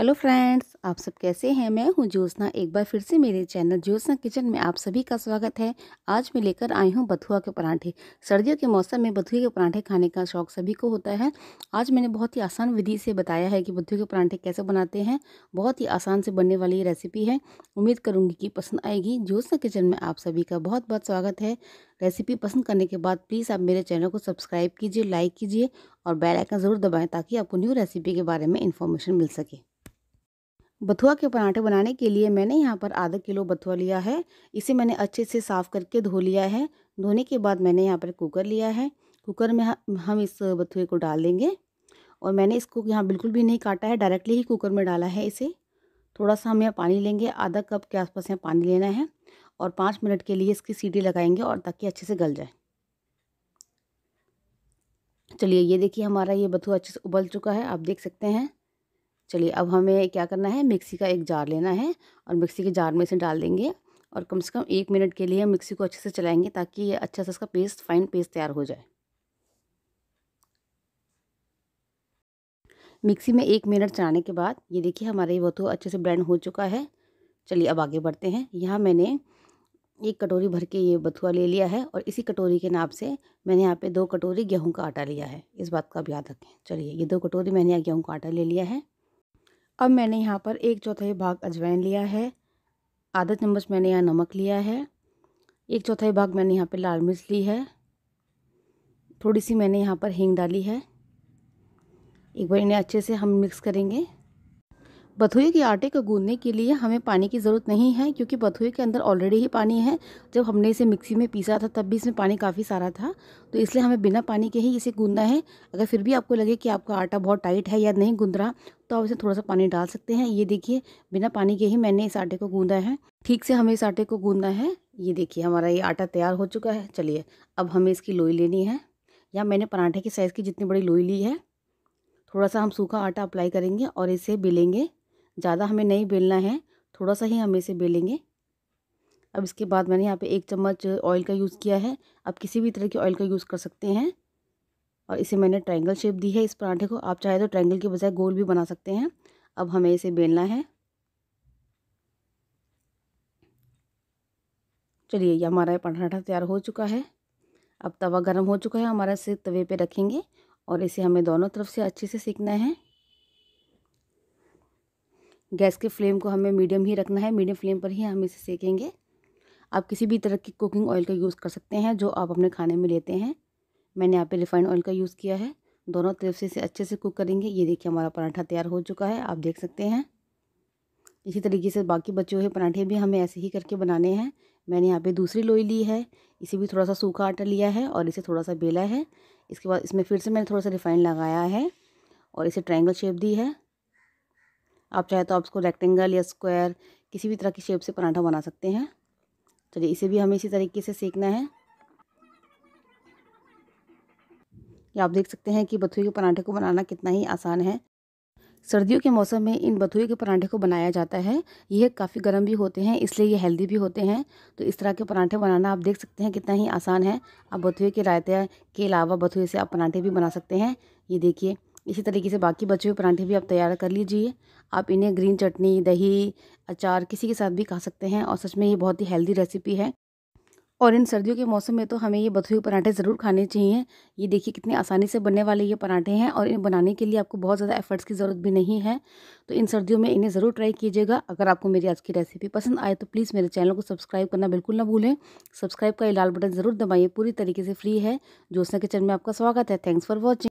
hello friends आप सब कैसे हैं मैं हूं ज्योत्ना एक बार फिर से मेरे चैनल ज्योत्ना किचन में आप सभी का स्वागत है आज मैं लेकर आई हूं बथुआ के परांठे सर्दियों के मौसम में बथुए के परांठे खाने का शौक सभी को होता है आज मैंने बहुत ही आसान विधि से बताया है कि बथुए के परांठे कैसे बनाते हैं बहुत ही आसान से बनने वाली रेसिपी है उम्मीद करूँगी कि पसंद आएगी ज्योत्ना किचन में आप सभी का बहुत बहुत स्वागत है रेसिपी पसंद करने के बाद प्लीज़ आप मेरे चैनल को सब्सक्राइब कीजिए लाइक कीजिए और बेल आइकन ज़रूर दबाएँ ताकि आपको न्यू रेसिपी के बारे में इन्फॉर्मेशन मिल सके बथुआ के पराठे बनाने के लिए मैंने यहाँ पर आधा किलो बथुआ लिया है इसे मैंने अच्छे से साफ़ करके धो लिया है धोने के बाद मैंने यहाँ पर कुकर लिया है कुकर में हम इस बथुए को डाल देंगे और मैंने इसको यहाँ बिल्कुल भी नहीं काटा है डायरेक्टली ही कुकर में डाला है इसे थोड़ा सा हम यहाँ पानी लेंगे आधा कप के आसपास यहाँ पानी लेना है और पाँच मिनट के लिए इसकी सीटी लगाएंगे और ताकि अच्छे से गल जाए चलिए ये देखिए हमारा ये बथुआ अच्छे से उबल चुका है आप देख सकते हैं चलिए अब हमें क्या करना है मिक्सी का एक जार लेना है और मिक्सी के जार में इसे डाल देंगे और कम से कम एक मिनट के लिए हम मिक्सी को अच्छे से चलाएंगे ताकि ये अच्छा सा इसका पेस्ट फाइन पेस्ट तैयार हो जाए मिक्सी में एक मिनट चलाने के बाद ये देखिए हमारा ये वथो तो अच्छे से ब्लेंड हो चुका है चलिए अब आगे बढ़ते हैं यहाँ मैंने एक कटोरी भर के ये बथुआ ले लिया है और इसी कटोरी के नाप से मैंने यहाँ पे दो कटोरी गेहूं का आटा लिया है इस बात का भी याद रखें चलिए ये दो कटोरी मैंने यहाँ गेहूं का आटा ले लिया है अब मैंने यहाँ पर एक चौथाई भाग अजवाइन लिया है आधा चम्मच मैंने यहाँ नमक लिया है एक चौथाई भाग मैंने यहाँ पे लाल मिर्च ली है थोड़ी सी मैंने यहाँ पर हींग डाली है एक बार इन्हें अच्छे से हम मिक्स करेंगे बथुए के आटे को गूंदने के लिए हमें पानी की ज़रूरत नहीं है क्योंकि बथुए के अंदर ऑलरेडी ही पानी है जब हमने इसे मिक्सी में पीसा था तब भी इसमें पानी काफ़ी सारा था तो इसलिए हमें बिना पानी के ही इसे गूंदना है अगर फिर भी आपको लगे कि आपका आटा बहुत टाइट है या नहीं गूंद रहा तो आप इसे थोड़ा सा पानी डाल सकते हैं ये देखिए बिना पानी के ही मैंने इस आटे को गूंदा है ठीक से हमें इस आटे को गूंदना है ये देखिए हमारा ये आटा तैयार हो चुका है चलिए अब हमें इसकी लोई लेनी है या मैंने पराठे के साइज़ की जितनी बड़ी लोई ली है थोड़ा सा हम सूखा आटा अप्लाई करेंगे और इसे बिलेंगे ज़्यादा हमें नहीं बेलना है थोड़ा सा ही हम इसे बेलेंगे अब इसके बाद मैंने यहाँ पे एक चम्मच ऑयल का यूज़ किया है आप किसी भी तरह के ऑयल का यूज़ कर सकते हैं और इसे मैंने ट्रायंगल शेप दी है इस पराठे को आप चाहे तो ट्रायंगल के बजाय गोल भी बना सकते हैं अब हमें इसे बेलना है चलिए ये हमारा पराठा तैयार हो चुका है अब तवा गर्म हो चुका है हमारा इसे तवे पर रखेंगे और इसे हमें दोनों तरफ से अच्छे से सीखना है गैस के फ्लेम को हमें मीडियम ही रखना है मीडियम फ्लेम पर ही हम इसे सेकेंगे आप किसी भी तरह की कुकिंग ऑयल का यूज़ कर सकते हैं जो आप अपने खाने में लेते हैं मैंने यहाँ पे रिफाइंड ऑयल का यूज़ किया है दोनों तरफ से इसे अच्छे से कुक करेंगे ये देखिए हमारा पराठा तैयार हो चुका है आप देख सकते हैं इसी तरीके से बाकी बचे हुए पराठे भी हमें ऐसे ही करके बनाने हैं मैंने यहाँ पे दूसरी लोई ली है इसे भी थोड़ा सा सूखा आटा लिया है और इसे थोड़ा सा बेला है इसके बाद इसमें फिर से मैंने थोड़ा सा रिफाइन लगाया है और इसे ट्राइंगल शेप दी है आप चाहे तो आप इसको रेक्टेंगल या स्क्वायर किसी भी तरह की शेप से पराठा बना सकते हैं चलिए इसे भी हमें इसी तरीके से सेकना है या आप देख सकते हैं कि बथुए के पराठे को बनाना कितना ही आसान है सर्दियों के मौसम में इन बथुए के पराठे को बनाया जाता है यह काफ़ी गर्म भी होते हैं इसलिए ये हेल्दी भी होते हैं तो इस तरह के पराठे बनाना आप देख सकते हैं कितना ही आसान है आप बथुए के रायते के अलावा बथुए से आप पराठे भी बना सकते हैं ये देखिए इसी तरीके से बाकी बचे हुए परांठे भी आप तैयार कर लीजिए आप इन्हें ग्रीन चटनी दही अचार किसी के साथ भी खा सकते हैं और सच में ये बहुत ही हेल्दी रेसिपी है और इन सर्दियों के मौसम में तो हमें ये बथुए पराठे ज़रूर खाने चाहिए ये देखिए कितने आसानी से बनने वाले ये पराठे हैं और इन्हें बनाने के लिए आपको बहुत ज़्यादा एफर्ट्स की ज़रूरत भी नहीं है तो इन सर्दियों में इन्हें ज़रूर ट्राई कीजिएगा अगर आपको मेरी आज की रेसिपी पसंद आए तो प्लीज़ मेरे चैनल को सब्सक्राइब करना बिल्कुल ना भूलें सब्सक्राइब का ये लाल बटन ज़रूर दबाइए पूरी तरीके से फ्री है के किचन में आपका स्वागत है थैंक्स फॉर वॉचिंग